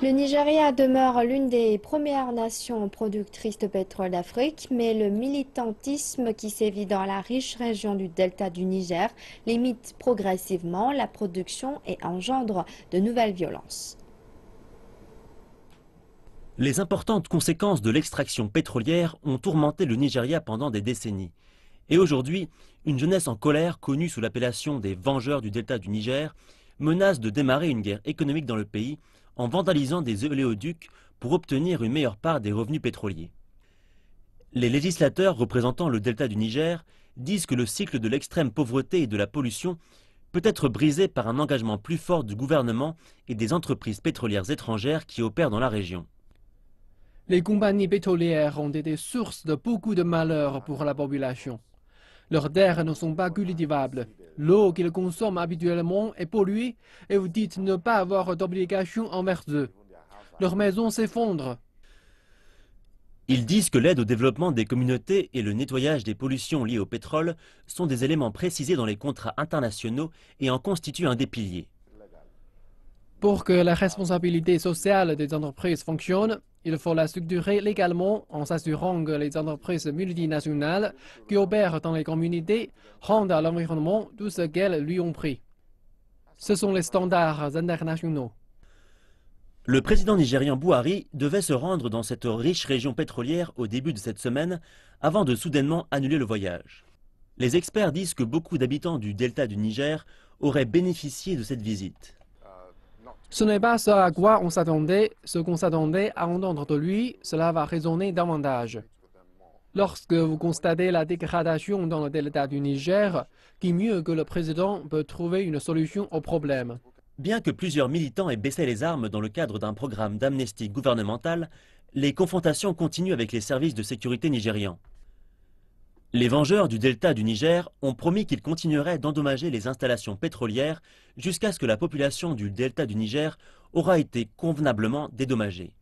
Le Nigeria demeure l'une des premières nations productrices de pétrole d'Afrique, mais le militantisme qui sévit dans la riche région du delta du Niger limite progressivement la production et engendre de nouvelles violences. Les importantes conséquences de l'extraction pétrolière ont tourmenté le Nigeria pendant des décennies. Et aujourd'hui, une jeunesse en colère, connue sous l'appellation des Vengeurs du delta du Niger, menace de démarrer une guerre économique dans le pays en vandalisant des oléoducs pour obtenir une meilleure part des revenus pétroliers. Les législateurs représentant le delta du Niger disent que le cycle de l'extrême pauvreté et de la pollution peut être brisé par un engagement plus fort du gouvernement et des entreprises pétrolières étrangères qui opèrent dans la région. Les compagnies pétrolières ont été sources de beaucoup de malheurs pour la population. Leurs terres ne sont pas cultivables. L'eau qu'ils consomment habituellement est polluée et vous dites ne pas avoir d'obligation envers eux. Leurs maisons s'effondrent. Ils disent que l'aide au développement des communautés et le nettoyage des pollutions liées au pétrole sont des éléments précisés dans les contrats internationaux et en constituent un des piliers. Pour que la responsabilité sociale des entreprises fonctionne, il faut la structurer légalement en s'assurant que les entreprises multinationales qui opèrent dans les communautés rendent à l'environnement tout ce qu'elles lui ont pris. Ce sont les standards internationaux. Le président nigérien Bouhari devait se rendre dans cette riche région pétrolière au début de cette semaine avant de soudainement annuler le voyage. Les experts disent que beaucoup d'habitants du delta du Niger auraient bénéficié de cette visite. Ce n'est pas ce à quoi on s'attendait, ce qu'on s'attendait à entendre de lui, cela va résonner davantage. Lorsque vous constatez la dégradation dans le l'état du Niger, qui mieux que le président peut trouver une solution au problème Bien que plusieurs militants aient baissé les armes dans le cadre d'un programme d'amnestie gouvernementale, les confrontations continuent avec les services de sécurité nigérians. Les vengeurs du delta du Niger ont promis qu'ils continueraient d'endommager les installations pétrolières jusqu'à ce que la population du delta du Niger aura été convenablement dédommagée.